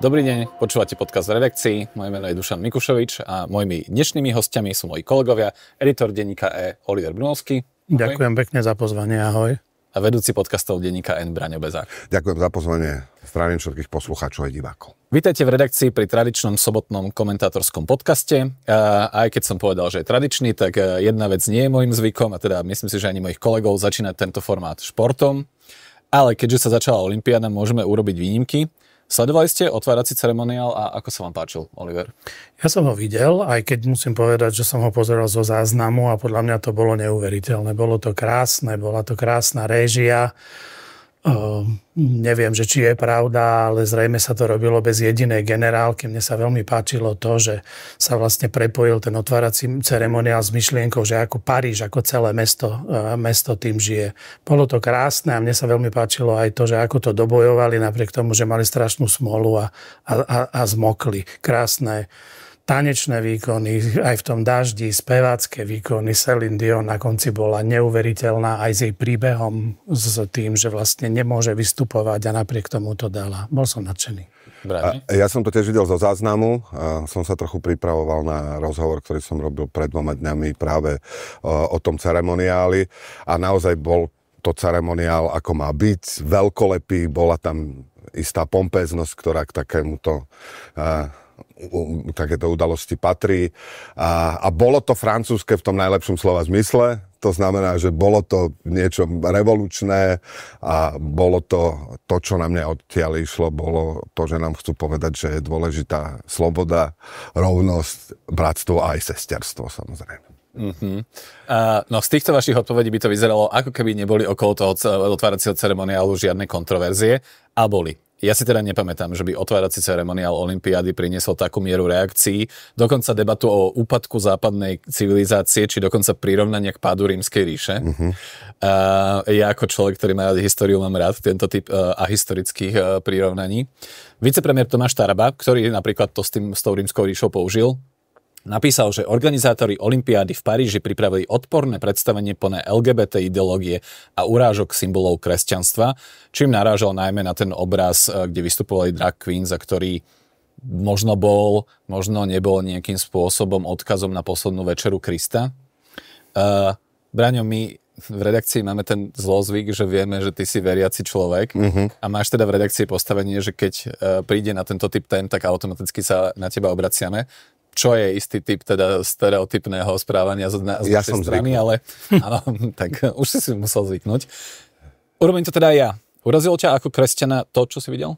Dobrý deň, počúvate podcast v redakcii. Moje meno je Dušan Mikušovič a mojimi dnešnými hostiami sú moji kolegovia, editor denníka E Oliver Brunovský. Ďakujem pekne za pozvanie, ahoj. A vedúci podcastov denníka N Braňo Bezák. Ďakujem za pozvanie. Zdravím všetkých poslucháčov a divákov. Vítajte v redakcii pri tradičnom sobotnom komentátorskom podcaste. A aj keď som povedal, že je tradičný, tak e, jedna vec nie je môjim zvykom, a teda myslím si, že ani mojich kolegov začína tento formát športom. Ale keďže sa začala Olympiáda, môžeme urobiť výnimky Sledovali ste otvárací ceremoniál a ako sa vám páčil, Oliver? Ja som ho videl, aj keď musím povedať, že som ho pozeral zo záznamu a podľa mňa to bolo neuveriteľné. Bolo to krásne, bola to krásna réžia. Ehm, neviem, že či je pravda, ale zrejme sa to robilo bez jedinej generálky. Mne sa veľmi páčilo to, že sa vlastne prepojil ten otvárací ceremoniál s myšlienkou, že ako Paríž, ako celé mesto, eh, mesto tým žije. Bolo to krásne a mne sa veľmi páčilo aj to, že ako to dobojovali napriek tomu, že mali strašnú smolu a, a, a zmokli. Krásne tanečné výkony, aj v tom daždi, spevácké výkony. Celine Dion na konci bola neuveriteľná aj s jej príbehom, s tým, že vlastne nemôže vystupovať a napriek tomu to dala. Bol som nadšený. A, ja som to tiež videl zo záznamu, a som sa trochu pripravoval na rozhovor, ktorý som robil pred dvoma dňami práve o, o tom ceremoniáli a naozaj bol to ceremoniál, ako má byť, veľkolepý, bola tam istá pompeznosť, ktorá k takémuto uh, takéto udalosti patrí. A, a bolo to francúzske v tom najlepšom slova zmysle, to znamená, že bolo to niečo revolučné a bolo to, to čo na mňa odtiaľ išlo, bolo to, že nám chcú povedať, že je dôležitá sloboda, rovnosť, bratstvo a aj sesterstvo samozrejme. Mm-hmm. Uh, no z týchto vašich odpovedí by to vyzeralo, ako keby neboli okolo toho otváracieho ceremoniálu žiadne kontroverzie a boli. Ja si teda nepamätám, že by otvárací ceremoniál Olympiády priniesol takú mieru reakcií, dokonca debatu o úpadku západnej civilizácie, či dokonca prirovnania k pádu rímskej ríše. Uh-huh. Uh, ja ako človek, ktorý má rád históriu, mám rád tento typ uh, ahistorických uh, prirovnaní. Vicepremier Tomáš Taraba, ktorý napríklad to s, tým, s tou rímskou ríšou použil, Napísal, že organizátori Olympiády v Paríži pripravili odporné predstavenie plné LGBT ideológie a urážok symbolov kresťanstva, čím narážal najmä na ten obraz, eh, kde vystupovali drag queens a ktorý možno bol, možno nebol nejakým spôsobom odkazom na poslednú večeru Krista. Uh, Braňo, my v redakcii máme ten zlozvyk, že vieme, že ty si veriaci človek mm-hmm. a máš teda v redakcii postavenie, že keď uh, príde na tento typ ten, tak automaticky sa na teba obraciame čo je istý typ teda stereotypného správania z, z ja som strany, zvyknul. ale áno, tak už si si musel zvyknúť. Urobím to teda ja. Urazilo ťa ako kresťana to, čo si videl?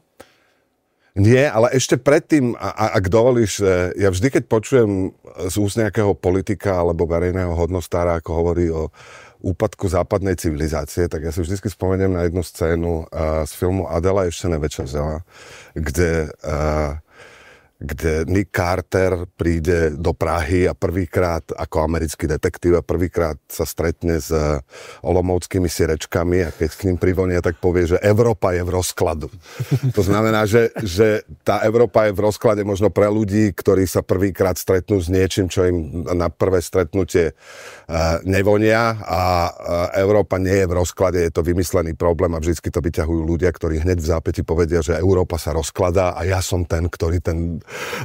Nie, ale ešte predtým, a, a, ak dovolíš, e, ja vždy, keď počujem e, z úst nejakého politika alebo verejného hodnostára, ako hovorí o úpadku západnej civilizácie, tak ja si vždy spomeniem na jednu scénu uh, z filmu Adela ešte zela, kde kde Nick Carter príde do Prahy a prvýkrát ako americký detektív a prvýkrát sa stretne s eh, olomovskými sirečkami a keď k ním privonia, tak povie, že Európa je v rozkladu. To znamená, že, že tá Európa je v rozklade možno pre ľudí, ktorí sa prvýkrát stretnú s niečím, čo im na prvé stretnutie eh, nevonia a eh, Európa nie je v rozklade, je to vymyslený problém a vždycky to vyťahujú ľudia, ktorí hneď v zápäti povedia, že Európa sa rozkladá a ja som ten, ktorý ten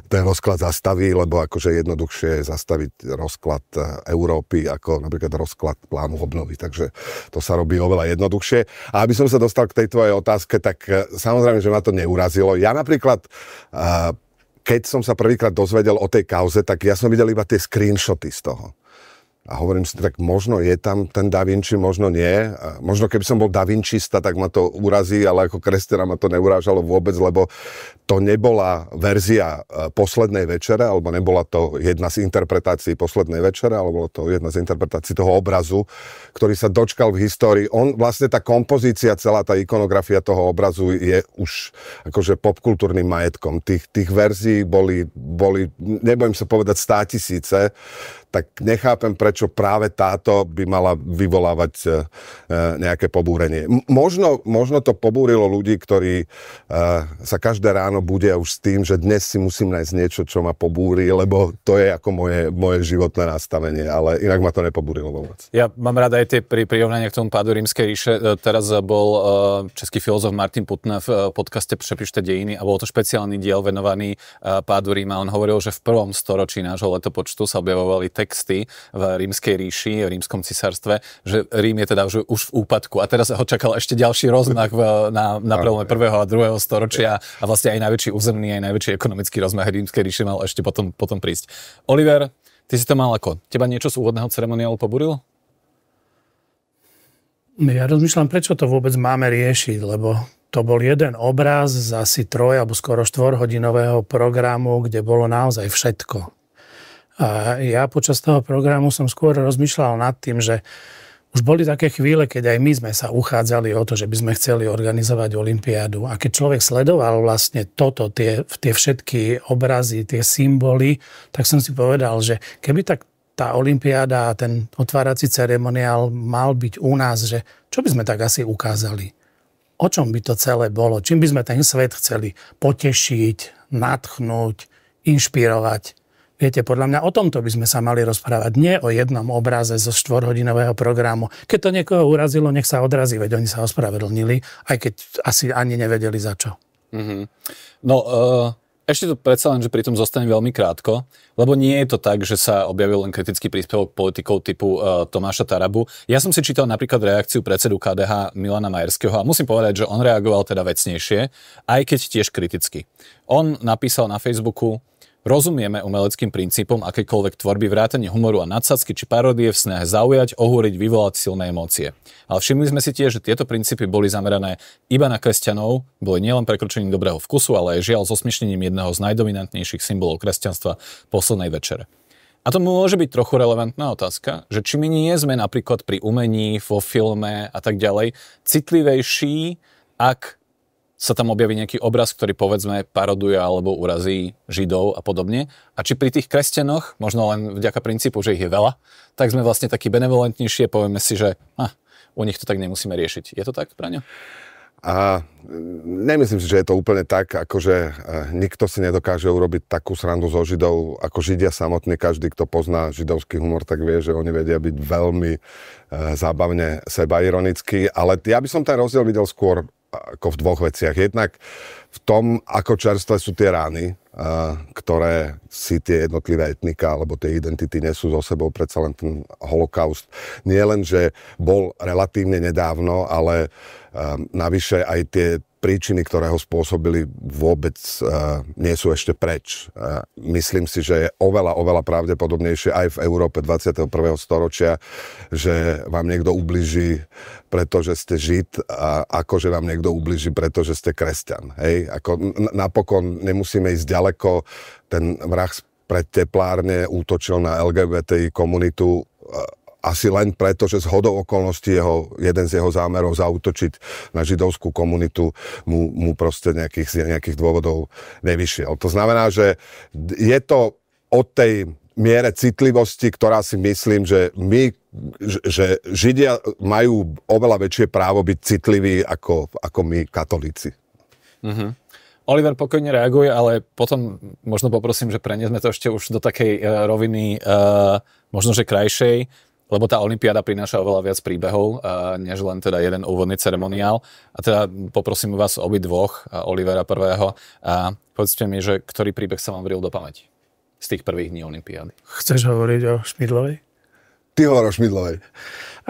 ten rozklad zastaví, lebo akože jednoduchšie je zastaviť rozklad e, Európy ako napríklad rozklad plánu obnovy. Takže to sa robí oveľa jednoduchšie. A aby som sa dostal k tej tvojej otázke, tak e, samozrejme, že ma to neurazilo. Ja napríklad e, keď som sa prvýkrát dozvedel o tej kauze, tak ja som videl iba tie screenshoty z toho. A hovorím si, tak možno je tam ten Da Vinci, možno nie. A možno keby som bol Da Vinciista, tak ma to urazí, ale ako kresťana ma to neurážalo vôbec, lebo to nebola verzia e, poslednej večere, alebo nebola to jedna z interpretácií poslednej večere, alebo bola to jedna z interpretácií toho obrazu, ktorý sa dočkal v histórii. On, vlastne tá kompozícia, celá tá ikonografia toho obrazu je už akože popkultúrnym majetkom. Tých, tých verzií boli, boli, nebojím sa povedať, stá tisíce tak nechápem, prečo práve táto by mala vyvolávať e, e, nejaké pobúrenie. Možno, možno to pobúrilo ľudí, ktorí e, sa každé ráno budia už s tým, že dnes si musím nájsť niečo, čo ma pobúri, lebo to je ako moje, moje životné nastavenie, ale inak ma to nepobúrilo vôbec. Ja mám rád aj tie pri, prirovnania k tomu pádu rímskej ríše. Teraz bol český filozof Martin Putna v podcaste Přepište dejiny a bol to špeciálny diel venovaný pádu Ríma. On hovoril, že v prvom storočí nášho letopočtu sa objavovali texty v rímskej ríši, v rímskom cisárstve, že Rím je teda už, už v úpadku. A teraz ho čakal ešte ďalší rozmach v, na, na prelome 1. a druhého storočia a vlastne aj najväčší územný, aj najväčší ekonomický rozmach rímskej ríši mal ešte potom, potom prísť. Oliver, ty si to mal ako? Teba niečo z úvodného ceremoniálu poburilo? Ja rozmýšľam, prečo to vôbec máme riešiť, lebo to bol jeden obraz z asi troj alebo skoro štvorhodinového programu, kde bolo naozaj všetko. A ja počas toho programu som skôr rozmýšľal nad tým, že už boli také chvíle, keď aj my sme sa uchádzali o to, že by sme chceli organizovať Olympiádu. A keď človek sledoval vlastne toto, tie, tie všetky obrazy, tie symboly, tak som si povedal, že keby tak tá Olympiáda a ten otvárací ceremoniál mal byť u nás, že čo by sme tak asi ukázali? O čom by to celé bolo? Čím by sme ten svet chceli potešiť, natchnúť, inšpirovať? Viete, podľa mňa o tomto by sme sa mali rozprávať, nie o jednom obraze zo štvorhodinového programu. Keď to niekoho urazilo, nech sa odrazí, veď oni sa ospravedlnili, aj keď asi ani nevedeli za čo. Mm-hmm. No, uh, ešte to predsa len, že pri tom zostane veľmi krátko, lebo nie je to tak, že sa objavil len kritický príspevok politikov typu uh, Tomáša Tarabu. Ja som si čítal napríklad reakciu predsedu KDH Milana Majerského a musím povedať, že on reagoval teda vecnejšie, aj keď tiež kriticky. On napísal na Facebooku, Rozumieme umeleckým princípom akékoľvek tvorby vrátane humoru a nadsadsky či parodie v snahe zaujať, ohúriť, vyvolať silné emócie. Ale všimli sme si tiež, že tieto princípy boli zamerané iba na kresťanov, boli nielen prekročením dobrého vkusu, ale aj žiaľ so osmiešnením jedného z najdominantnejších symbolov kresťanstva poslednej večere. A to môže byť trochu relevantná otázka, že či my nie sme napríklad pri umení, vo filme a tak ďalej citlivejší, ak sa tam objaví nejaký obraz, ktorý povedzme paroduje alebo urazí Židov a podobne. A či pri tých kresťanoch, možno len vďaka princípu, že ich je veľa, tak sme vlastne takí benevolentnejšie, povieme si, že ah, u nich to tak nemusíme riešiť. Je to tak, Braňo? A nemyslím si, že je to úplne tak, akože e, nikto si nedokáže urobiť takú srandu zo Židov, ako Židia samotní. Každý, kto pozná židovský humor, tak vie, že oni vedia byť veľmi e, zábavne seba ironicky, Ale ja by som ten rozdiel videl skôr ako v dvoch veciach. Jednak v tom, ako čerstvé sú tie rány, ktoré si tie jednotlivé etnika alebo tie identity nesú so sebou. Predsa len ten holokaust nie len, že bol relatívne nedávno, ale navyše aj tie príčiny, ktoré ho spôsobili, vôbec uh, nie sú ešte preč. Uh, myslím si, že je oveľa, oveľa pravdepodobnejšie aj v Európe 21. storočia, že vám niekto ubliží, pretože ste Žid, a ako že vám niekto ubliží, pretože ste kresťan. Hej? Ako, napokon nemusíme ísť ďaleko, ten vrah pred teplárne útočil na LGBTI komunitu asi len preto, že z hodou okolností jeho, jeden z jeho zámerov zautočiť na židovskú komunitu mu, mu proste nejakých, nejakých dôvodov nevyšiel. To znamená, že je to od tej miere citlivosti, ktorá si myslím, že my, že Židia majú oveľa väčšie právo byť citliví ako, ako my katolíci. Mm-hmm. Oliver pokojne reaguje, ale potom možno poprosím, že preniesme to ešte už do takej e, roviny e, možno, že krajšej lebo tá Olympiáda prináša oveľa viac príbehov, než len teda jeden úvodný ceremoniál. A teda poprosím vás obi dvoch, Olivera prvého, a povedzte mi, že ktorý príbeh sa vám vril do pamäti z tých prvých dní olimpiády. Chceš hovoriť o Šmidlovej? Ty hovor o Šmidlovej.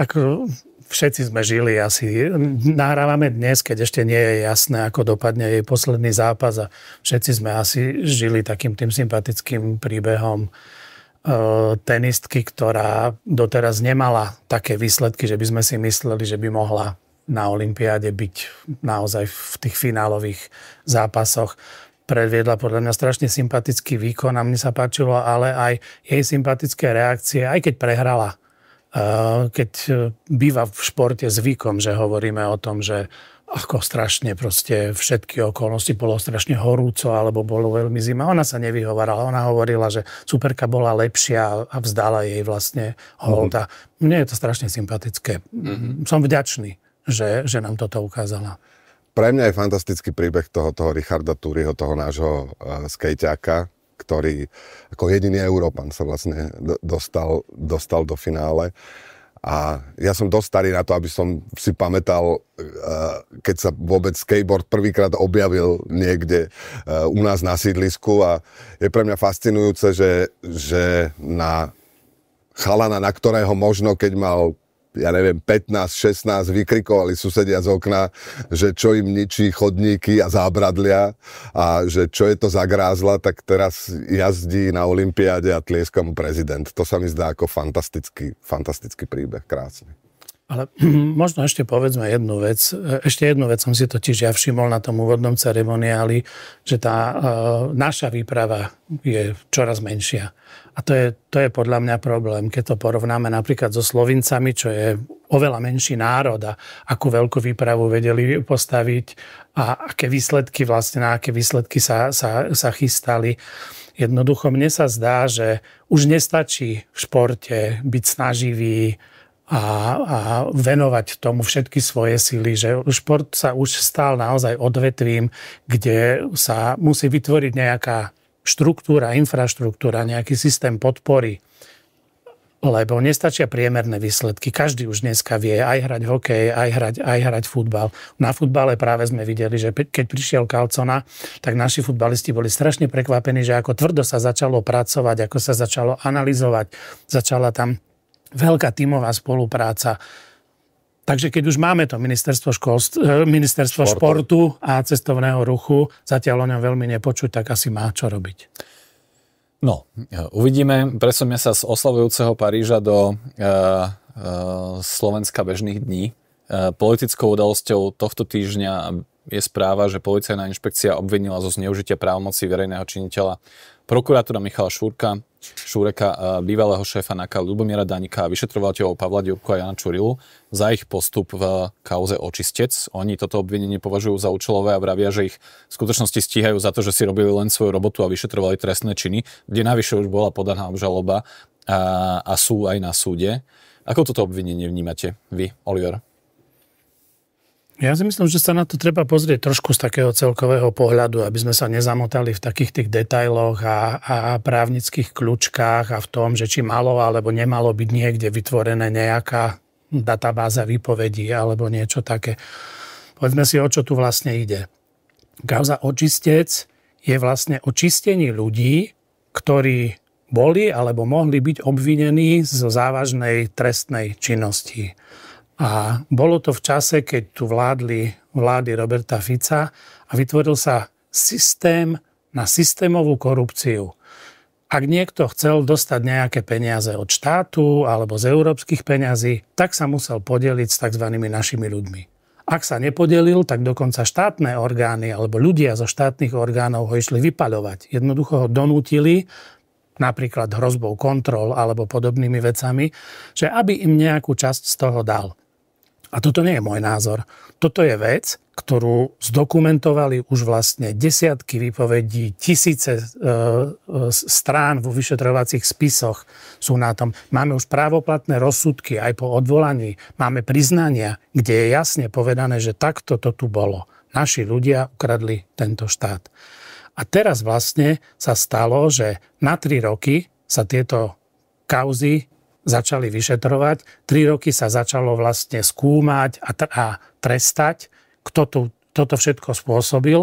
Ako všetci sme žili asi. Nahrávame dnes, keď ešte nie je jasné, ako dopadne jej posledný zápas a všetci sme asi žili takým tým sympatickým príbehom E, tenistky, ktorá doteraz nemala také výsledky, že by sme si mysleli, že by mohla na Olympiáde byť naozaj v tých finálových zápasoch. Predviedla podľa mňa strašne sympatický výkon a mne sa páčilo, ale aj jej sympatické reakcie, aj keď prehrala. E, keď e, býva v športe zvykom, že hovoríme o tom, že ako strašne proste všetky okolnosti, bolo strašne horúco alebo bolo veľmi zima. Ona sa nevyhovarala, ona hovorila, že superka bola lepšia a vzdala jej vlastne holda. Mm-hmm. Mne je to strašne sympatické. Mm-hmm. Som vďačný, že, že nám toto ukázala. Pre mňa je fantastický príbeh toho, toho Richarda Turiho, toho nášho uh, skejťáka, ktorý ako jediný Európan sa vlastne dostal, dostal do finále. Uh, a ja som dosť starý na to, aby som si pamätal, e, keď sa vôbec skateboard prvýkrát objavil niekde e, u nás na sídlisku a je pre mňa fascinujúce, že, že na chalana, na ktorého možno, keď mal ja neviem, 15-16 vykrikovali susedia z okna, že čo im ničí chodníky a zábradlia a že čo je to za grázla, tak teraz jazdí na Olympiáde a tlieska mu prezident. To sa mi zdá ako fantastický, fantastický príbeh, krásny. Ale možno ešte povedzme jednu vec. E, ešte jednu vec som si totiž ja všimol na tom úvodnom ceremoniáli, že tá e, naša výprava je čoraz menšia. A to je, to je podľa mňa problém, keď to porovnáme napríklad so Slovincami, čo je oveľa menší národ a akú veľkú výpravu vedeli postaviť a aké výsledky vlastne, na aké výsledky sa, sa, sa chystali. Jednoducho mne sa zdá, že už nestačí v športe byť snaživý, a, a venovať tomu všetky svoje sily, že šport sa už stal naozaj odvetvím, kde sa musí vytvoriť nejaká štruktúra, infraštruktúra, nejaký systém podpory, lebo nestačia priemerné výsledky. Každý už dneska vie aj hrať hokej, aj hrať, aj hrať futbal. Na futbale práve sme videli, že keď prišiel Kalcona, tak naši futbalisti boli strašne prekvapení, že ako tvrdo sa začalo pracovať, ako sa začalo analyzovať, začala tam veľká tímová spolupráca. Takže keď už máme to ministerstvo, školst- eh, ministerstvo športu. športu a cestovného ruchu, zatiaľ o ňom veľmi nepočuť, tak asi má čo robiť. No, eh, uvidíme. Presuňme sa z oslavujúceho Paríža do e, e, Slovenska bežných dní. E, politickou udalosťou tohto týždňa je správa, že policajná inšpekcia obvinila zo zneužitia právomoci verejného činiteľa prokurátora Michala Šúrka Šúreka, e, bývalého šéfa NAKA Ľubomíra Danika a vyšetrovateľov Pavla Ďurku a Jana Čurilu za ich postup v e, kauze očistec. Oni toto obvinenie považujú za účelové a vravia, že ich v skutočnosti stíhajú za to, že si robili len svoju robotu a vyšetrovali trestné činy, kde navyše už bola podaná obžaloba a, a sú aj na súde. Ako toto obvinenie vnímate vy, Oliver? Ja si myslím, že sa na to treba pozrieť trošku z takého celkového pohľadu, aby sme sa nezamotali v takých tých detailoch a, a právnických kľúčkách a v tom, že či malo alebo nemalo byť niekde vytvorené nejaká databáza výpovedí alebo niečo také. Povedzme si, o čo tu vlastne ide. Kauza očistec je vlastne o čistení ľudí, ktorí boli alebo mohli byť obvinení zo závažnej trestnej činnosti a bolo to v čase, keď tu vládli vlády Roberta Fica a vytvoril sa systém na systémovú korupciu. Ak niekto chcel dostať nejaké peniaze od štátu alebo z európskych peniazí, tak sa musel podeliť s tzv. našimi ľuďmi. Ak sa nepodelil, tak dokonca štátne orgány alebo ľudia zo štátnych orgánov ho išli vypaľovať. Jednoducho ho donútili, napríklad hrozbou kontrol alebo podobnými vecami, že aby im nejakú časť z toho dal. A toto nie je môj názor. Toto je vec, ktorú zdokumentovali už vlastne desiatky výpovedí, tisíce e, e, strán vo vyšetrovacích spisoch sú na tom. Máme už právoplatné rozsudky aj po odvolaní, máme priznania, kde je jasne povedané, že takto to tu bolo. Naši ľudia ukradli tento štát. A teraz vlastne sa stalo, že na tri roky sa tieto kauzy začali vyšetrovať, tri roky sa začalo vlastne skúmať a, a trestať, kto tu, toto všetko spôsobil.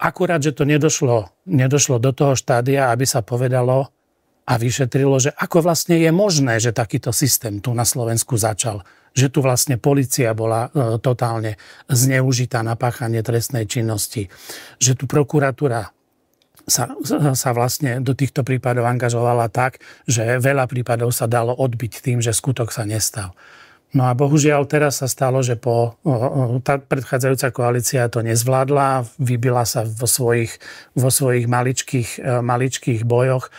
Akurát, že to nedošlo, nedošlo do toho štádia, aby sa povedalo a vyšetrilo, že ako vlastne je možné, že takýto systém tu na Slovensku začal. Že tu vlastne policia bola e, totálne zneužitá na páchanie trestnej činnosti. Že tu prokuratúra sa, sa vlastne do týchto prípadov angažovala tak, že veľa prípadov sa dalo odbiť tým, že skutok sa nestal. No a bohužiaľ teraz sa stalo, že po, o, o, tá predchádzajúca koalícia to nezvládla, vybila sa vo svojich, vo svojich maličkých, e, maličkých bojoch, e,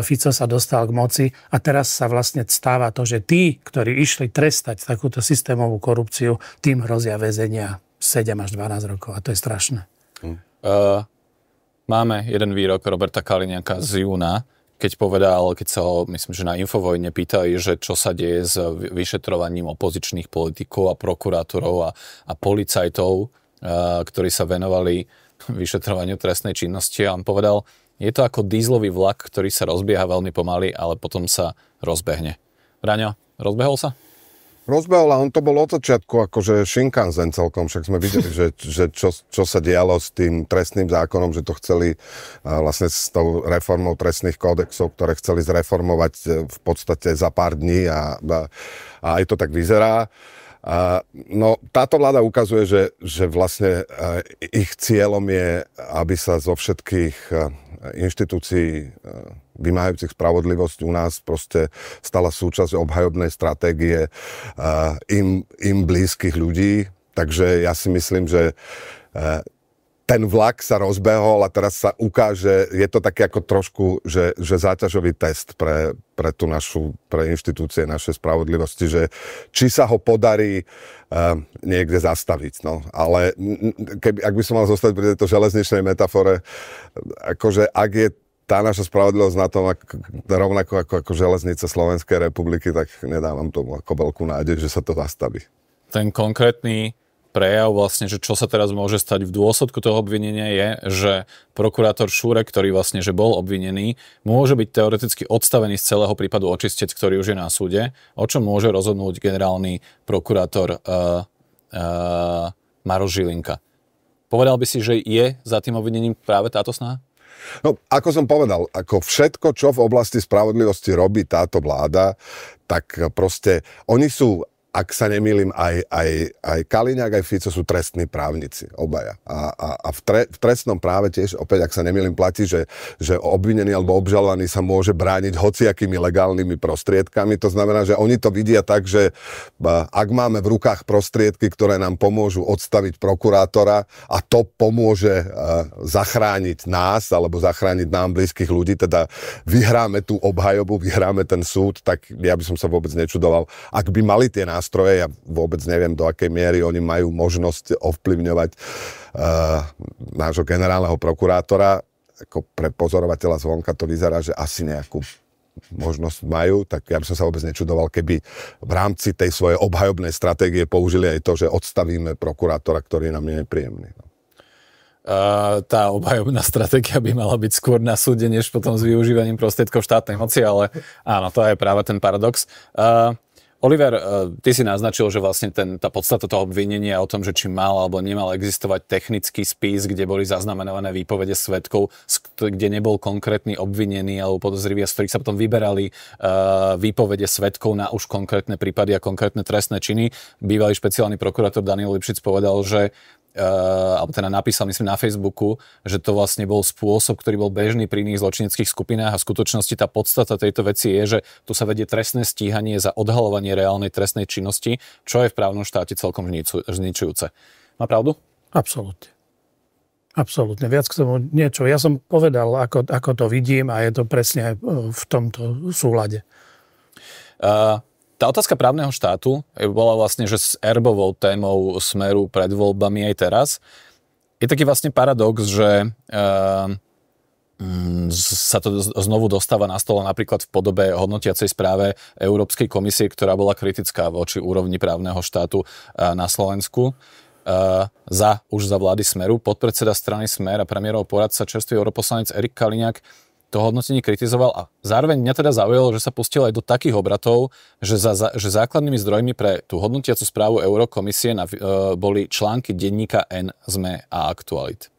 Fico sa dostal k moci a teraz sa vlastne stáva to, že tí, ktorí išli trestať takúto systémovú korupciu, tým hrozia väzenia 7 až 12 rokov a to je strašné. Hm. Uh, Máme jeden výrok Roberta Kaliniaka z júna, keď povedal, keď sa ho, myslím, že na Infovojne pýtali, že čo sa deje s vyšetrovaním opozičných politikov a prokurátorov a, a policajtov, a, ktorí sa venovali vyšetrovaniu trestnej činnosti. A on povedal, je to ako dízlový vlak, ktorý sa rozbieha veľmi pomaly, ale potom sa rozbehne. Braňo, rozbehol sa? rozbehol a on to bol od začiatku akože Shinkansen celkom, však sme videli, že, že čo, čo sa dialo s tým trestným zákonom, že to chceli e, vlastne s tou reformou trestných kódexov, ktoré chceli zreformovať e, v podstate za pár dní a, a, a aj to tak vyzerá. A, no, táto vláda ukazuje, že, že vlastne ich cieľom je, aby sa zo všetkých inštitúcií vymáhajúcich spravodlivosť u nás proste stala súčasť obhajobnej stratégie im, im blízkych ľudí. Takže ja si myslím, že ten vlak sa rozbehol a teraz sa ukáže, je to také ako trošku, že, že záťažový test pre, pre tú našu, pre inštitúcie našej spravodlivosti, že či sa ho podarí uh, niekde zastaviť. No. Ale keby, ak by som mal zostať pri tejto železničnej metafore, akože ak je tá naša spravodlivosť na tom, ak, rovnako ako, ako železnica Slovenskej republiky, tak nedávam tomu ako veľkú nádej, že sa to zastaví. Ten konkrétny prejav vlastne, že čo sa teraz môže stať v dôsledku toho obvinenia je, že prokurátor Šúrek, ktorý vlastne, že bol obvinený, môže byť teoreticky odstavený z celého prípadu očistec, ktorý už je na súde, o čom môže rozhodnúť generálny prokurátor uh, eh, uh, eh, Maro Žilinka. Povedal by si, že je za tým obvinením práve táto snaha? No, ako som povedal, ako všetko, čo v oblasti spravodlivosti robí táto vláda, tak proste oni sú ak sa nemýlim, aj, aj, aj Kaliňák, aj Fico sú trestní právnici, obaja. A, a, a v, tre, v trestnom práve tiež, opäť, ak sa nemýlim, platí, že, že obvinený alebo obžalovaný sa môže brániť hociakými legálnymi prostriedkami. To znamená, že oni to vidia tak, že ak máme v rukách prostriedky, ktoré nám pomôžu odstaviť prokurátora a to pomôže e, zachrániť nás alebo zachrániť nám blízkych ľudí, teda vyhráme tú obhajobu, vyhráme ten súd, tak ja by som sa vôbec nečudoval, ak by mali tie nástroje nástroje. Ja vôbec neviem, do akej miery oni majú možnosť ovplyvňovať uh, nášho generálneho prokurátora. Ako pre pozorovateľa zvonka to vyzerá, že asi nejakú možnosť majú, tak ja by som sa vôbec nečudoval, keby v rámci tej svojej obhajobnej stratégie použili aj to, že odstavíme prokurátora, ktorý nám nie je príjemný. No. Uh, tá obhajobná stratégia by mala byť skôr na súde, než potom s využívaním prostriedkov štátnej moci, ale áno, to je práve ten paradox. Uh, Oliver, eh, ty si naznačil, že vlastne ten, tá podstata toho obvinenia o tom, že či mal alebo nemal existovať technický spis, kde boli zaznamenované výpovede svetkov, kde nebol konkrétny obvinený alebo podozrivý, z ktorých sa potom vyberali uh, výpovede svetkov na už konkrétne prípady a konkrétne trestné činy. Bývalý špeciálny prokurátor Daniel Lipšic povedal, že Uh, alebo teda napísal, myslím, na Facebooku, že to vlastne bol spôsob, ktorý bol bežný pri iných zločineckých skupinách a v skutočnosti tá podstata tejto veci je, že tu sa vedie trestné stíhanie za odhalovanie reálnej trestnej činnosti, čo je v právnom štáte celkom zničujúce. Má pravdu? Absolútne. Absolútne. Viac k tomu niečo. Ja som povedal, ako, ako to vidím a je to presne eh, v tomto súlade. Uh, tá otázka právneho štátu eh, bola vlastne, že s erbovou témou smeru pred voľbami aj teraz. Je taký vlastne paradox, že e, sa to znovu dostáva na stole napríklad v podobe hodnotiacej správe Európskej komisie, ktorá bola kritická voči úrovni právneho štátu eh, na Slovensku. Za, už za vlády Smeru, podpredseda strany Smer a premiérov poradca čerstvý europoslanec Erik Kaliňák to hodnotenie kritizoval a zároveň mňa teda zaujalo, že sa pustil aj do takých obratov, že, za, za, že základnými zdrojmi pre tú hodnotiacu správu Eurokomisie na, uh, boli články denníka N, ZME a Aktualit.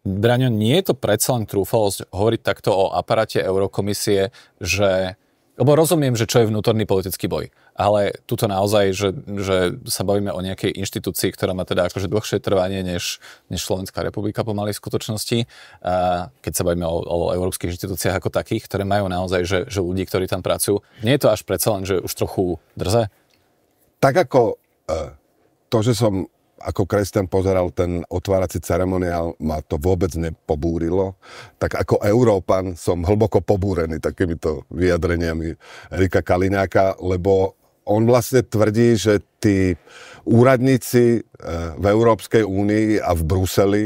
Braňo, nie je to predsa len trúfalosť hovoriť takto o aparate Eurokomisie, že lebo rozumiem, že čo je vnútorný politický boj, ale tuto naozaj, že, že sa bavíme o nejakej inštitúcii, ktorá má teda akože dlhšie trvanie než, než Slovenská republika pomaly v skutočnosti. A keď sa bavíme o, o európskych inštitúciách ako takých, ktoré majú naozaj, že, že ľudí, ktorí tam pracujú, nie je to až predsa len, že už trochu drze? Tak ako e, to, že som ako kresťan pozeral ten otvárací ceremoniál, ma to vôbec nepobúrilo. Tak ako Európan som hlboko pobúrený takýmito vyjadreniami Erika Kaliňáka, lebo on vlastne tvrdí, že tí úradníci eh, v Európskej únii a v Bruseli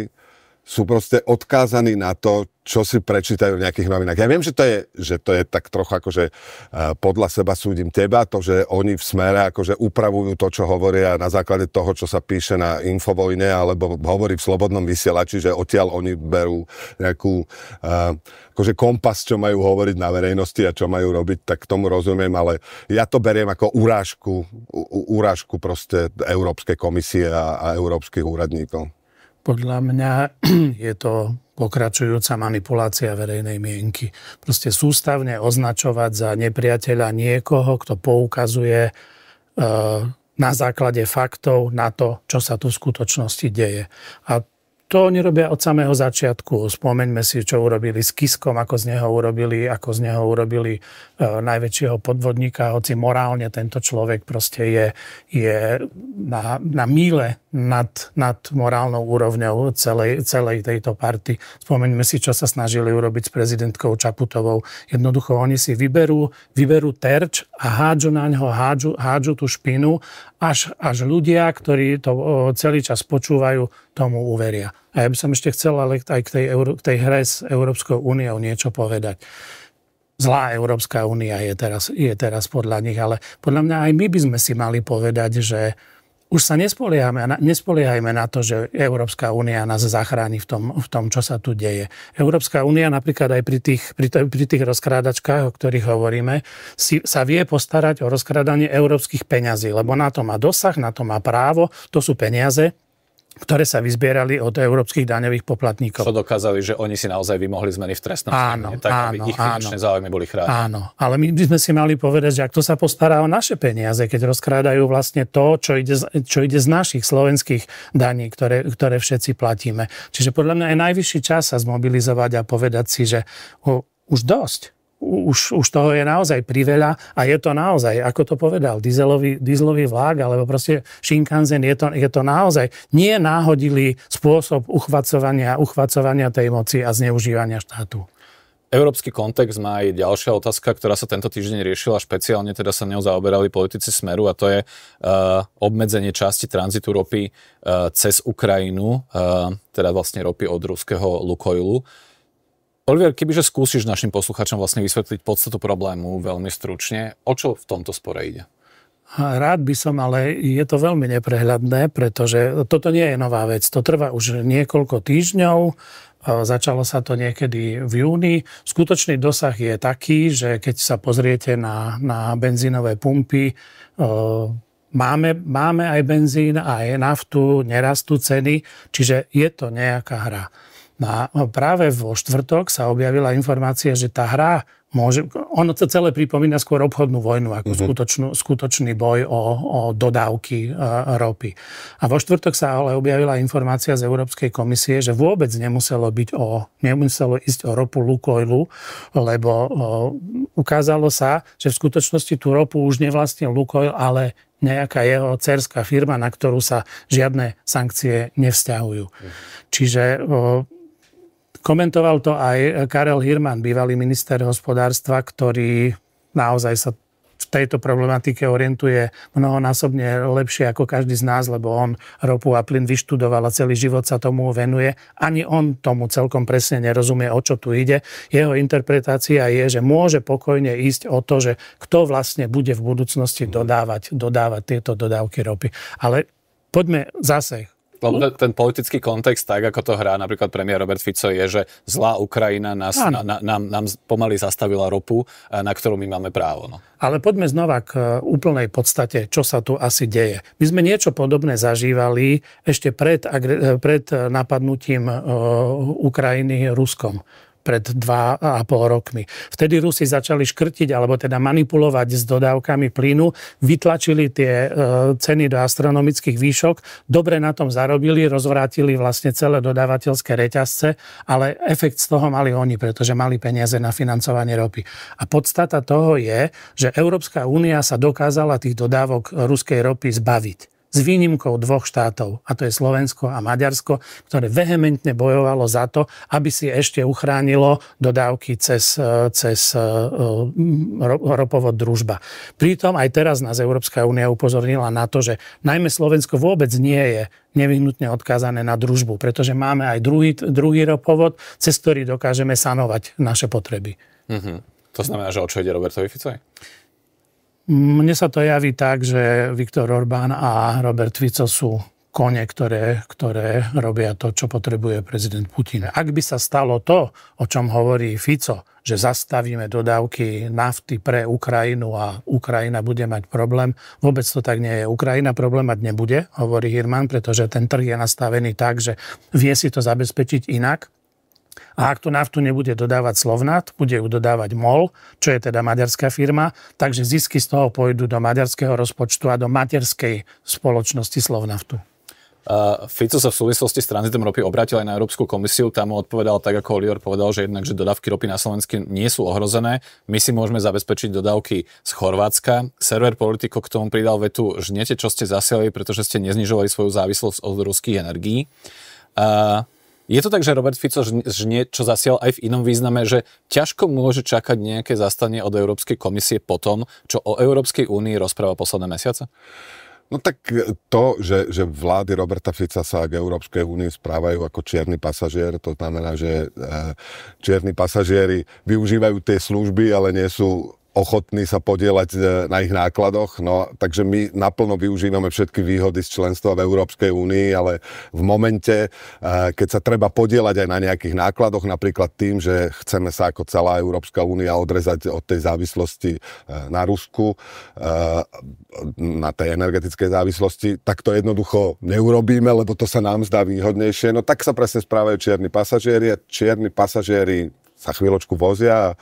sú proste odkázaní na to, čo si prečítajú v nejakých novinách. Ja viem, že to je, že to je tak trochu akože podľa seba súdim teba, to, že oni v smere akože upravujú to, čo hovoria na základe toho, čo sa píše na Infovojne alebo hovorí v Slobodnom vysielači, že odtiaľ oni berú nejakú eh, akože kompas, čo majú hovoriť na verejnosti a čo majú robiť, tak tomu rozumiem, ale ja to beriem ako urážku, urážku proste Európskej komisie a, a európskych úradníkov. Podľa mňa je to pokračujúca manipulácia verejnej mienky. Proste sústavne označovať za nepriateľa niekoho, kto poukazuje e, na základe faktov na to, čo sa tu v skutočnosti deje. A to oni robia od samého začiatku. Spomeňme si, čo urobili s Kiskom, ako z neho urobili, ako z neho urobili e, najväčšieho podvodníka, hoci morálne tento človek proste je, je na, na míle nad, nad morálnou úrovňou celej, celej tejto party. Spomeňme si, čo sa snažili urobiť s prezidentkou Čaputovou. Jednoducho oni si vyberú, vyberú terč a hádžu na ňo, hádžu, hádžu tú špinu až, až ľudia, ktorí to celý čas počúvajú, tomu uveria. A ja by som ešte chcel ale aj k tej, k tej hre s Európskou úniou niečo povedať. Zlá Európska únia je teraz, je teraz podľa nich, ale podľa mňa aj my by sme si mali povedať, že už sa nespoliehame, nespoliehajme na to, že Európska únia nás zachráni v tom, v tom, čo sa tu deje. Európska únia napríklad aj pri tých, pri, t- pri tých rozkrádačkách, o ktorých hovoríme, si, sa vie postarať o rozkrádanie európskych peňazí, lebo na to má dosah, na to má právo, to sú peniaze, ktoré sa vyzbierali od európskych daňových poplatníkov. Čo dokázali, že oni si naozaj vymohli zmeny v trestnom áno, tak áno, aby ich finančné záujmy boli chránené. Áno, ale my by sme si mali povedať, že ak to sa postará o naše peniaze, keď rozkrádajú vlastne to, čo ide, čo ide z našich slovenských daní, ktoré, ktoré všetci platíme. Čiže podľa mňa je najvyšší čas sa zmobilizovať a povedať si, že už dosť už, už toho je naozaj priveľa a je to naozaj, ako to povedal, dieselový, dieselový vlák alebo proste Shinkansen, je to, je to naozaj nie náhodilý spôsob uchvacovania, uchvacovania tej moci a zneužívania štátu. Európsky kontext má aj ďalšia otázka, ktorá sa tento týždeň riešila špeciálne, teda sa ňou zaoberali politici Smeru a to je uh, obmedzenie časti tranzitu ropy uh, cez Ukrajinu, uh, teda vlastne ropy od ruského Lukoilu. Uh, Oliver, kebyže skúsiš našim poslucháčom vlastne vysvetliť podstatu problému veľmi stručne, o čo v tomto spore ide? Rád by som, ale je to veľmi neprehľadné, pretože toto nie je nová vec. To trvá už niekoľko týždňov. E, začalo sa to niekedy v júni. Skutočný dosah je taký, že keď sa pozriete na, na benzínové pumpy, e, máme, máme aj benzín, aj naftu, nerastú ceny, čiže je to nejaká hra. A práve vo štvrtok sa objavila informácia, že tá hra môže... Ono to celé pripomína skôr obchodnú vojnu ako uh-huh. skutočnú, skutočný boj o, o dodávky e, ropy. A vo štvrtok sa ale objavila informácia z Európskej komisie, že vôbec nemuselo byť o... nemuselo ísť o ropu Lukoilu, lebo e, ukázalo sa, že v skutočnosti tú ropu už nevlastnil Lukoil, ale nejaká jeho cerská firma, na ktorú sa žiadne sankcie nevzťahujú. Mhm. Čiže e, Komentoval to aj e, Karel Hirman, bývalý minister hospodárstva, ktorý naozaj sa v tejto problematike orientuje mnohonásobne lepšie ako každý z nás, lebo on ropu a plyn vyštudoval a celý život sa tomu venuje. Ani on tomu celkom presne nerozumie, o čo tu ide. Jeho interpretácia je, že môže pokojne ísť o to, že kto vlastne bude v budúcnosti dodávať, dodávať tieto dodávky ropy. Ale poďme zase lebo no, ten, no. ten politický kontext, tak ako to hrá napríklad premiér Robert Fico, je, že zlá Ukrajina nás, na, na, nám, nám pomaly zastavila ropu, eh, na ktorú my máme právo. No. Ale poďme znova k eh, úplnej podstate, čo sa tu asi deje. My sme niečo podobné zažívali ešte pred, eh, pred napadnutím Ukrajiny Ruskom pred dva a pol rokmi. Vtedy Rusi začali škrtiť alebo teda manipulovať s dodávkami plynu, vytlačili tie e, ceny do astronomických výšok, dobre na tom zarobili, rozvrátili vlastne celé dodávateľské reťazce, ale efekt z toho mali oni, pretože mali peniaze na financovanie ropy. A podstata toho je, že Európska únia sa dokázala tých dodávok ruskej ropy zbaviť s výnimkou dvoch štátov, a to je Slovensko a Maďarsko, ktoré vehementne bojovalo za to, aby si ešte uchránilo dodávky cez, e, cez e, ropovod družba. Pritom aj teraz nás Európska únia upozornila na to, že najmä Slovensko vôbec nie je nevyhnutne odkázané na družbu, pretože máme aj druhý, druhý ropovod, cez ktorý dokážeme sanovať naše potreby. Mm-hmm. To znamená, že o čo ide Robertovi Ficovi? Mne sa to javí tak, že Viktor Orbán a Robert Fico sú kone, ktoré, ktoré robia to, čo potrebuje prezident Putin. Ak by sa stalo to, o čom hovorí Fico, že zastavíme dodávky nafty pre Ukrajinu a Ukrajina bude mať problém. Vôbec to tak nie je. Ukrajina problém mať nebude, hovorí Hirman, pretože ten trh je nastavený tak, že vie si to zabezpečiť inak a ak tú naftu nebude dodávať Slovnat, bude ju dodávať MOL, čo je teda maďarská firma, takže zisky z toho pôjdu do maďarského rozpočtu a do materskej spoločnosti Slovnaftu. Uh, Fico sa v súvislosti s tranzitom ropy obrátil aj na Európsku komisiu, tam mu odpovedal tak, ako Oliver povedal, že jednak, že dodávky ropy na Slovensku nie sú ohrozené, my si môžeme zabezpečiť dodávky z Chorvátska. Server Politico k tomu pridal vetu, žnete, čo ste zasiali, pretože ste neznižovali svoju závislosť od ruských energií. Uh, je to tak, že Robert Fico žnie, čo zasiel aj v inom význame, že ťažko môže čakať nejaké zastanie od Európskej komisie po tom, čo o Európskej únii rozpráva posledné mesiace? No tak e, to, že, že vlády Roberta Fica sa k Európskej únii správajú ako čierny pasažier, to znamená, že e, čierni pasažieri využívajú tie služby, ale nie sú ochotní sa podielať e, na ich nákladoch. No, takže my naplno využívame všetky výhody z členstva v Európskej únii, ale v momente, e, keď sa treba podielať aj na nejakých nákladoch, napríklad tým, že chceme sa ako celá Európska únia odrezať od tej závislosti e, na Rusku, na tej energetickej závislosti, tak to jednoducho neurobíme, lebo to sa nám zdá výhodnejšie. No tak sa presne správajú čierni pasažieri a čierni pasažieri sa chvíľočku vozia a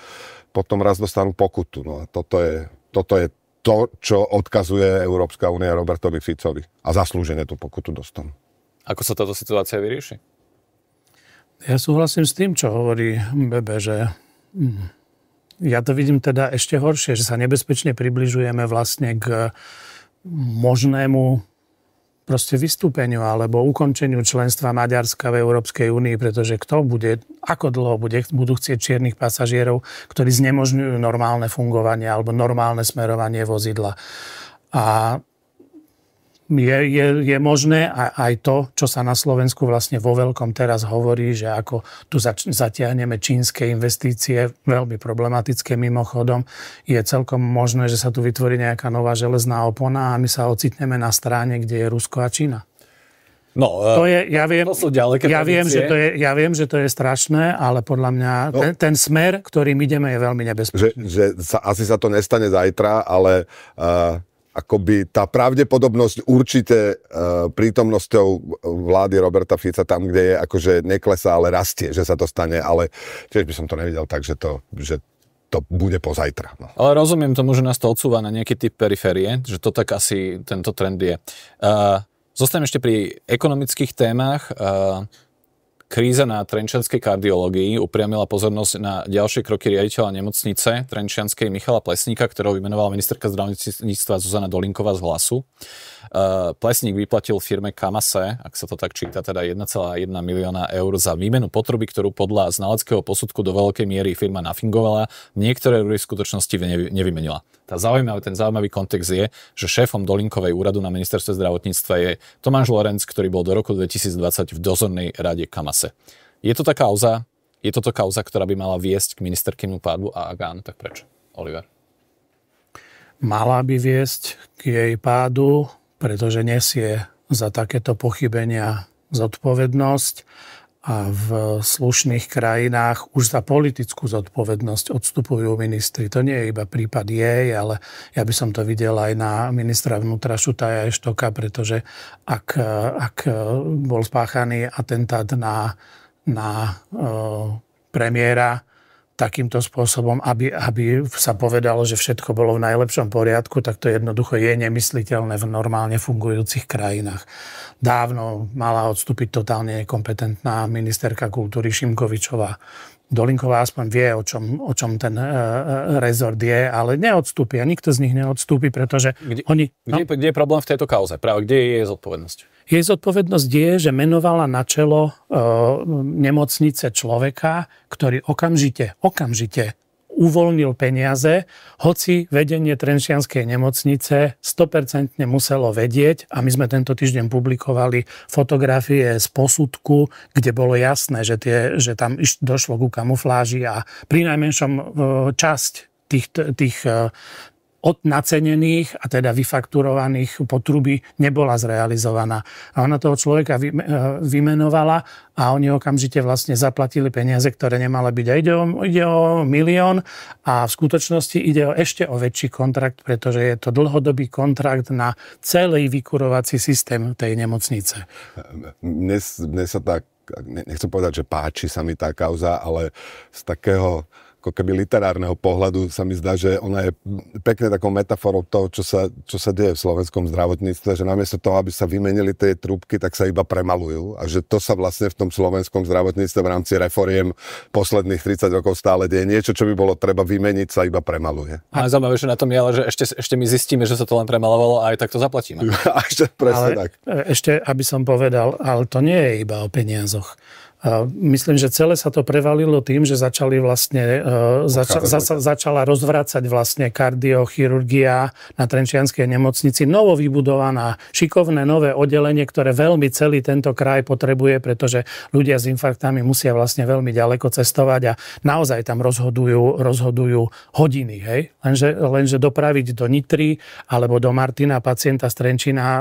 potom raz dostanú pokutu. No a toto je, toto je to, čo odkazuje Európska únia Robertovi Ficovi. A zaslúžené tú pokutu dostanú. Ako sa táto situácia vyrieši? Ja súhlasím s tým, čo hovorí Bebe, že hm, ja to vidím teda ešte horšie, že sa nebezpečne približujeme vlastne k možnému proste vystúpeniu alebo ukončeniu členstva Maďarska v Európskej únii, pretože kto bude, ako dlho bude, budú chcieť čiernych pasažierov, ktorí znemožňujú normálne fungovanie alebo normálne smerovanie vozidla. A je, je, je možné a aj to, čo sa na Slovensku vlastne vo veľkom teraz hovorí, že ako tu zač- zatiahneme čínske investície, veľmi problematické mimochodom, je celkom možné, že sa tu vytvorí nejaká nová železná opona a my sa ocitneme na stráne, kde je Rusko a Čína. No, to, je, ja viem, to sú ďaleké ja viem, že to je, ja viem, že to je strašné, ale podľa mňa no, ten, ten smer, ktorým ideme, je veľmi nebezpečný. Že, že sa, asi sa to nestane zajtra, ale uh, akoby tá pravdepodobnosť určité e, prítomnosťou vlády Roberta Fica tam, kde je, akože neklesá, ale rastie, že sa to stane, ale tiež by som to nevidel tak, že to, že to bude pozajtra. No. Ale rozumiem tomu, že nás to odsúva na nejaký typ periférie, že to tak asi tento trend je. Uh, zostanem ešte pri ekonomických témach. Uh, Kríza na trenčianskej kardiológii upriamila pozornosť na ďalšie kroky riaditeľa nemocnice trenčianskej Michala Plesníka, ktorého vymenovala ministerka zdravotníctva Zuzana Dolinková z Hlasu. Eh, Plesník vyplatil firme Kamase, ak sa to tak číta, teda 1,1 milióna eur za výmenu potreby, ktorú podľa znaleckého posudku do veľkej miery firma nafingovala, niektoré v skutočnosti nevymenila. Tá zaujímavý, ten zaujímavý kontext je, že šéfom Dolinkovej úradu na ministerstve zdravotníctva je Tomáš Lorenc, ktorý bol do roku 2020 v dozornej rade Kamase. Je to tá kauza, je toto kauza, ktorá by mala viesť k ministerkynu pádu a Agán, tak prečo? Oliver. Mala by viesť k jej pádu, pretože nesie za takéto pochybenia zodpovednosť a v slušných krajinách už za politickú zodpovednosť odstupujú ministri. To nie je iba prípad jej, ale ja by som to videl aj na ministra vnútra Šutaja Eštoka, pretože ak, ak bol spáchaný atentát na, na e, premiéra, takýmto spôsobom, aby, aby sa povedalo, že všetko bolo v najlepšom poriadku, tak to jednoducho je nemysliteľné v normálne fungujúcich krajinách. Dávno mala odstúpiť totálne nekompetentná ministerka kultúry Šimkovičová Dolinková aspoň vie, o čom, o čom ten e, e, rezort je, ale neodstúpi a nikto z nich neodstúpi, pretože kde, oni... Kde, no, kde je problém v tejto kauze? Práve kde je jej zodpovednosť? Jej zodpovednosť je, že menovala na čelo e, nemocnice človeka, ktorý okamžite, okamžite uvoľnil peniaze, hoci vedenie Trenčianskej nemocnice 100% muselo vedieť a my sme tento týždeň publikovali fotografie z posudku, kde bolo jasné, že, tie, že tam došlo ku kamufláži a pri najmenšom e, časť tých, tých e, od nacenených a teda vyfakturovaných potruby nebola zrealizovaná. A ona toho človeka e, vymenovala a oni okamžite vlastne zaplatili peniaze, ktoré nemali byť. A ide o, ide o milión a v skutočnosti ide o ešte o väčší kontrakt, pretože je to dlhodobý kontrakt na celý vykurovací systém tej nemocnice. Dnes, mne sa tak, nechcem povedať, že páči sa mi tá kauza, ale z takého ako keby literárneho pohľadu sa mi zdá, že ona je pekne takou metaforou toho, čo sa, čo sa deje v slovenskom zdravotníctve, že namiesto toho, aby sa vymenili tie trúbky, tak sa iba premalujú a že to sa vlastne v tom slovenskom zdravotníctve v rámci reforiem posledných 30 rokov stále deje. Niečo, čo by bolo treba vymeniť, sa iba premaluje. A zaujímavé, že na tom je, ale že ešte, ešte my zistíme, že sa to len premalovalo a aj tak to zaplatíme. ešte, presne ale tak. E, ešte, aby som povedal, ale to nie je iba o peniazoch myslím, že celé sa to prevalilo tým, že začali vlastne, e, zača, za, začala rozvracať vlastne kardiochirurgia na Trenčianskej nemocnici. Novo vybudovaná, šikovné nové oddelenie, ktoré veľmi celý tento kraj potrebuje, pretože ľudia s infarktami musia vlastne veľmi ďaleko cestovať a naozaj tam rozhodujú, rozhodujú hodiny. Hej? Lenže, lenže dopraviť do Nitry alebo do Martina pacienta z Trenčina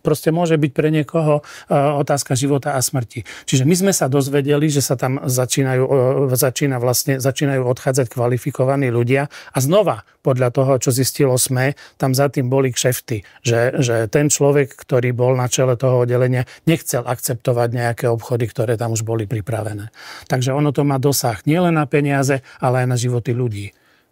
proste môže byť pre niekoho e, otázka života a smrti. Čiže my sme sa dozvedeli, že sa tam začínajú, e, začína vlastne, začínajú odchádzať kvalifikovaní ľudia a znova podľa toho, čo zistilo SME, tam za tým boli kšefty, že, že ten človek, ktorý bol na čele toho oddelenia, nechcel akceptovať nejaké obchody, ktoré tam už boli pripravené. Takže ono to má dosah nielen na peniaze, ale aj na životy ľudí.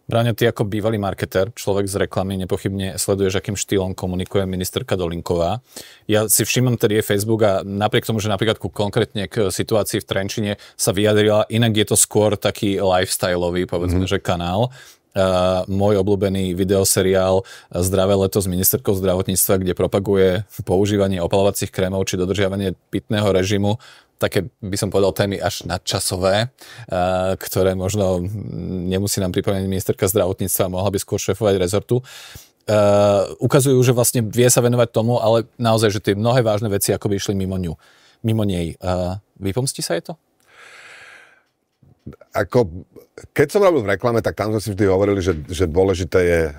Bráňa, ty ako bývalý marketer, človek z reklamy, nepochybne sleduješ, akým štýlom komunikuje ministerka Dolinková. Ja si všímam tedy je Facebook a napriek tomu, že napríklad ku konkrétne k situácii v Trenčine sa vyjadrila, inak je to skôr taký lifestyleový, povedzme, mm. že kanál. Uh, môj obľúbený videoseriál Zdravé leto s ministerkou zdravotníctva, kde propaguje používanie opalovacích krémov či dodržiavanie pitného režimu také, by som povedal, témy až nadčasové, eh, ktoré možno nemusí nám pripomenúť ministerka zdravotníctva, mohla by skôr šéfovať rezortu. Uh, ukazujú, že vlastne vie sa venovať tomu, ale naozaj, že tie mnohé vážne veci ako išli mimo ňu, mimo nej. Uh, vypomstí sa je to? Ako, keď som robil v reklame, tak tam sme si vždy hovorili, že, že dôležité je uh, uh,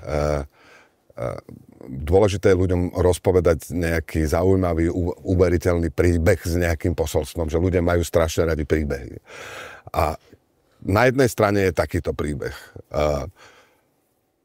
dôležité je ľuďom rozpovedať nejaký zaujímavý, uveriteľný príbeh s nejakým posolstvom, že ľudia majú strašne radi príbehy. A na jednej strane je takýto príbeh.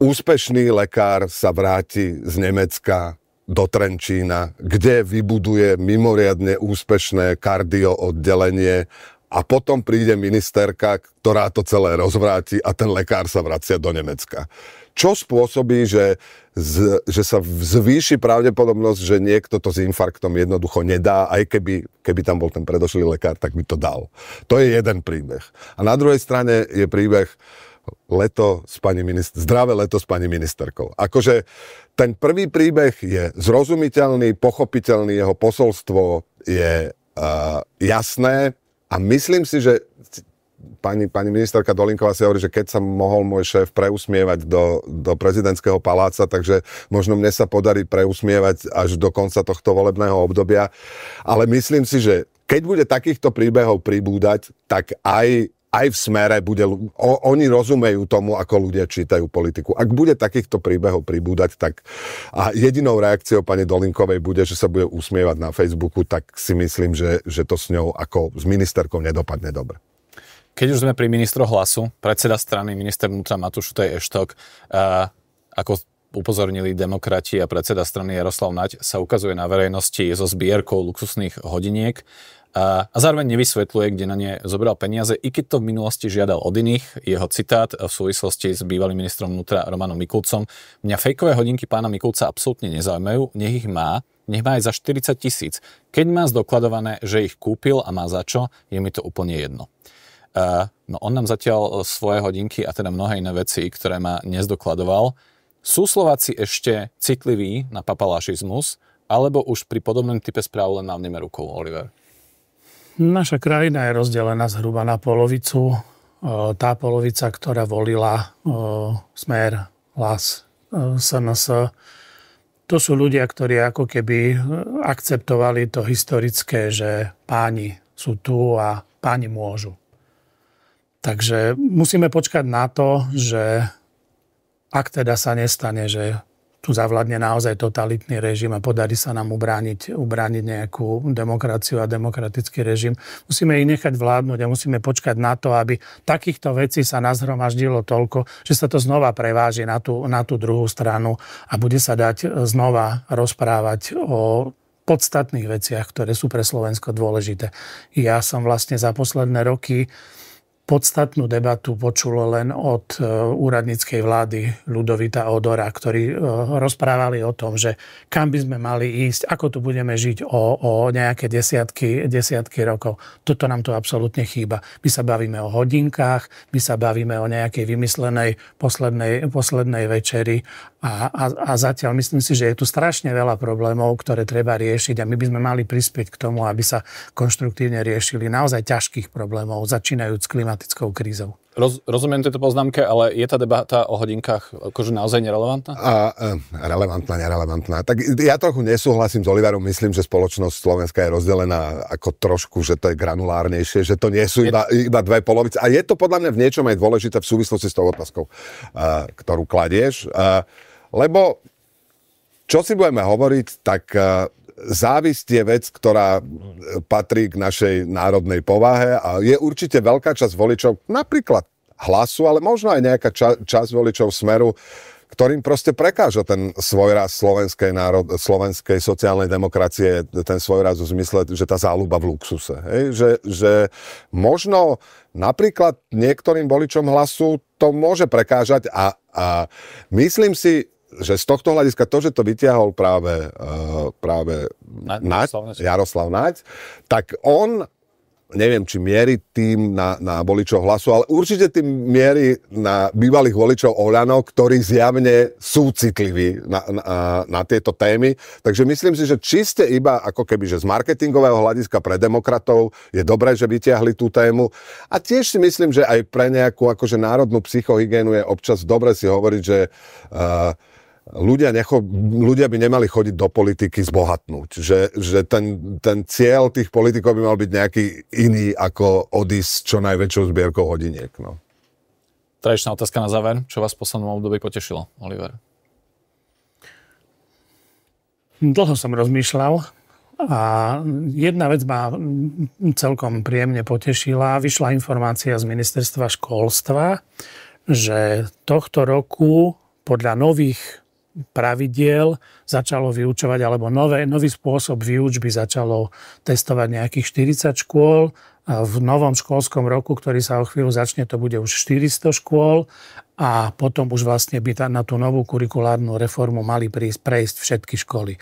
úspešný lekár sa vráti z Nemecka do Trenčína, kde vybuduje mimoriadne úspešné kardio oddelenie a potom príde ministerka, ktorá to celé rozvráti a ten lekár sa vracia do Nemecka čo spôsobí, že, z, že sa zvýši pravdepodobnosť, že niekto to s infarktom jednoducho nedá, aj keby, keby tam bol ten predošlý lekár, tak by to dal. To je jeden príbeh. A na druhej strane je príbeh, leto s pani minister, zdravé leto s pani ministerkou. Akože ten prvý príbeh je zrozumiteľný, pochopiteľný, jeho posolstvo je uh, jasné a myslím si, že pani, pani ministerka Dolinková si hovorí, že keď sa mohol môj šéf preusmievať do, do prezidentského paláca, takže možno mne sa podarí preusmievať až do konca tohto volebného obdobia. Ale myslím si, že keď bude takýchto príbehov pribúdať, tak aj aj v smere bude, o, oni rozumejú tomu, ako ľudia čítajú politiku. Ak bude takýchto príbehov pribúdať, tak a jedinou reakciou pani Dolinkovej bude, že sa bude usmievať na Facebooku, tak si myslím, že, že to s ňou ako s ministerkou nedopadne dobre. Keď už sme pri ministro hlasu, predseda strany, minister vnútra Matúš je Eštok, a, ako upozornili demokrati a predseda strany Jaroslav Naď sa ukazuje na verejnosti so zbierkou luxusných hodiniek a, a zároveň nevysvetľuje, kde na ne zobral peniaze, i keď to v minulosti žiadal od iných. Jeho citát v súvislosti s bývalým ministrom vnútra Romanom Mikulcom. Mňa fejkové hodinky pána Mikulca absolútne nezaujímajú, nech ich má, nech má aj za 40 tisíc. Keď má zdokladované, že ich kúpil a má za čo, je mi to úplne jedno. E, no on nám zatiaľ e, svoje hodinky a teda mnohé iné veci, ktoré ma nezdokladoval. Sú Slováci ešte citliví na papalašizmus, alebo už pri podobnom type správ len mávneme rukou, Oliver? Naša krajina je rozdelená zhruba na polovicu. E, tá polovica, ktorá volila smer, hlas, SNS, to sú ľudia, ktorí ako keby akceptovali to historické, že páni sú tu a páni môžu. Takže musíme počkať na to, že ak teda sa nestane, že tu zavladne naozaj totalitný režim a podarí sa nám ubrániť, ubrániť nejakú demokraciu a demokratický režim. Musíme ich nechať vládnuť a musíme počkať na to, aby takýchto vecí sa nazhromaždilo toľko, že sa to znova preváži na tú, na tú druhú stranu a bude sa dať e, znova rozprávať o podstatných veciach, ktoré sú pre Slovensko dôležité. Ja som vlastne za posledné roky podstatnú debatu počulo len od e, úradníckej vlády Ludovita Odora, ktorí e, rozprávali o tom, že kam by sme mali ísť, ako tu budeme žiť o, o nejaké desiatky, desiatky rokov. Toto nám tu absolútne chýba. My sa bavíme o hodinkách, my sa bavíme o nejakej vymyslenej poslednej, poslednej večeri a, a, a zatiaľ myslím si, že je tu strašne veľa problémov, ktoré treba riešiť a my by sme mali prispieť k tomu, aby sa konštruktívne riešili naozaj ťažkých problémov, začínajúc s klimatickou krízou. Roz, rozumiem tejto poznámke, ale je tá debata o hodinkách akože naozaj nerelevantná? A, e, relevantná, nerelevantná. Tak ja trochu nesúhlasím s Oliverom, myslím, že spoločnosť Slovenska je rozdelená ako trošku, že to je granulárnejšie, že to nie sú iba, iba dve polovice. A je to podľa mňa v niečom aj dôležité v súvislosti s tou otázkou, e, ktorú kladieš. Uh, lebo, čo si budeme hovoriť, tak e, závisť je vec, ktorá e, patrí k našej národnej povahe a je určite veľká časť voličov, napríklad hlasu, ale možno aj nejaká ča- časť voličov smeru, ktorým proste prekáža ten svoj raz slovenskej, národ, slovenskej sociálnej demokracie, ten svoj raz v zmysle, že tá záľuba v luxuse. Hej? Že, že možno napríklad niektorým voličom hlasu to môže prekážať a, a myslím si, že z tohto hľadiska to, že to vytiahol práve, uh, práve Na, na, Jaroslav Naď, tak on neviem, či mierí tým na, na voličov hlasu, ale určite tým mierí na bývalých voličov Oľano, ktorí zjavne sú citliví na, na, na tieto témy. Takže myslím si, že čiste iba ako keby, že z marketingového hľadiska pre demokratov je dobré, že vytiahli tú tému. A tiež si myslím, že aj pre nejakú akože národnú psychohygienu je občas dobre si hovoriť, že uh, ľudia, necho, ľudia by nemali chodiť do politiky zbohatnúť. Že, že ten, ten cieľ tých politikov by mal byť nejaký iný, ako odísť čo najväčšou zbierkou hodiniek. No. Tradičná otázka na záver. Čo vás v poslednom období potešilo, Oliver? Dlho som rozmýšľal a jedna vec ma celkom príjemne potešila. Vyšla informácia z ministerstva školstva, že tohto roku podľa nových pravidiel začalo vyučovať, alebo nové, nový spôsob vyučby začalo testovať nejakých 40 škôl. V novom školskom roku, ktorý sa o chvíľu začne, to bude už 400 škôl a potom už vlastne by na tú novú kurikulárnu reformu mali prísť, prejsť všetky školy.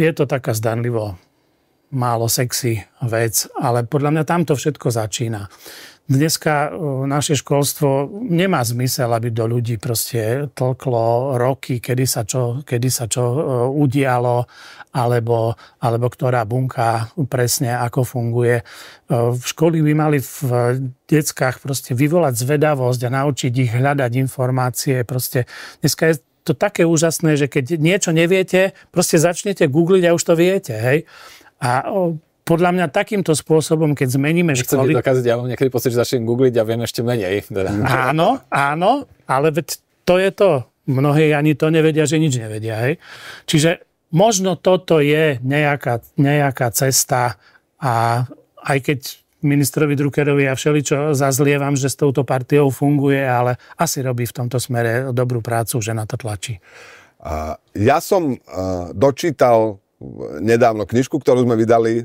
Je to taká zdanlivo málo sexy vec, ale podľa mňa tam to všetko začína. Dneska naše školstvo nemá zmysel, aby do ľudí proste tlklo roky, kedy sa čo, kedy sa čo udialo, alebo, alebo ktorá bunka presne ako funguje. V školy by mali v deckách proste vyvolať zvedavosť a naučiť ich hľadať informácie. Proste dneska je to také úžasné, že keď niečo neviete, proste začnete googliť a už to viete. Hej? A podľa mňa takýmto spôsobom, keď zmeníme Nechcem školy... Chcem dokázať, ja mám niekedy pocit, že začnem googliť a viem ešte menej. Teda. Áno, áno, ale veď to je to. Mnohí ani to nevedia, že nič nevedia. Hej? Čiže možno toto je nejaká, nejaká cesta a aj keď ministrovi Druckerovi ja všeličo zazlievam, že s touto partiou funguje, ale asi robí v tomto smere dobrú prácu, že na to tlačí. Ja som eh, dočítal nedávno knižku, ktorú sme vydali, eh,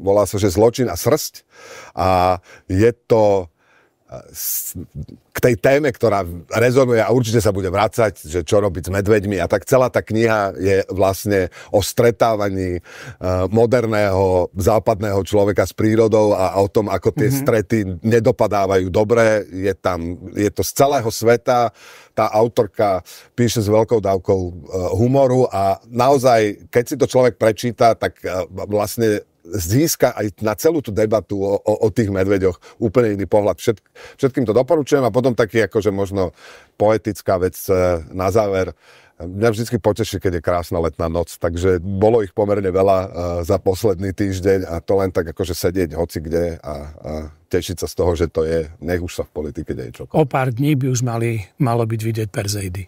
volá sa, že Zločin a srst. A je to eh, k tej téme, ktorá rezonuje a určite sa bude vrácať, že čo robiť s medveďmi a tak celá tá kniha je vlastne o stretávaní eh, moderného západného človeka s prírodou a o tom, ako tie mm-hmm. strety nedopadávajú dobre. Je tam, je to z celého sveta. Tá autorka píše s veľkou dávkou eh, humoru a naozaj, keď si to človek prečíta, tak eh, vlastne získa aj na celú tú debatu o, o, o tých medveďoch úplne iný pohľad. Všet, všetkým to doporučujem a potom taký akože možno poetická vec e, na záver. Mňa vždy poteší, keď je krásna letná noc, takže bolo ich pomerne veľa e, za posledný týždeň a to len tak akože sedieť hoci kde a, a tešiť sa z toho, že to je, nech už sa v politike deje čo. O pár dní by už mali, malo byť vidieť Perzejdy.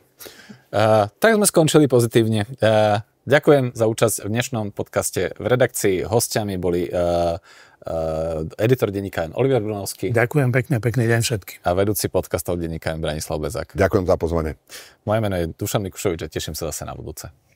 Uh, tak sme skončili pozitívne. Uh, Ďakujem za účasť v dnešnom podcaste. V redakcii hostiami boli uh, uh, editor denníka N. Oliver Brunovský. Ďakujem pekne, pekný deň všetkým. A vedúci podcastov denníka N. Branislav Bezák. Ďakujem za pozvanie. Moje meno je Dušan Mikušovič a teším sa zase na budúce.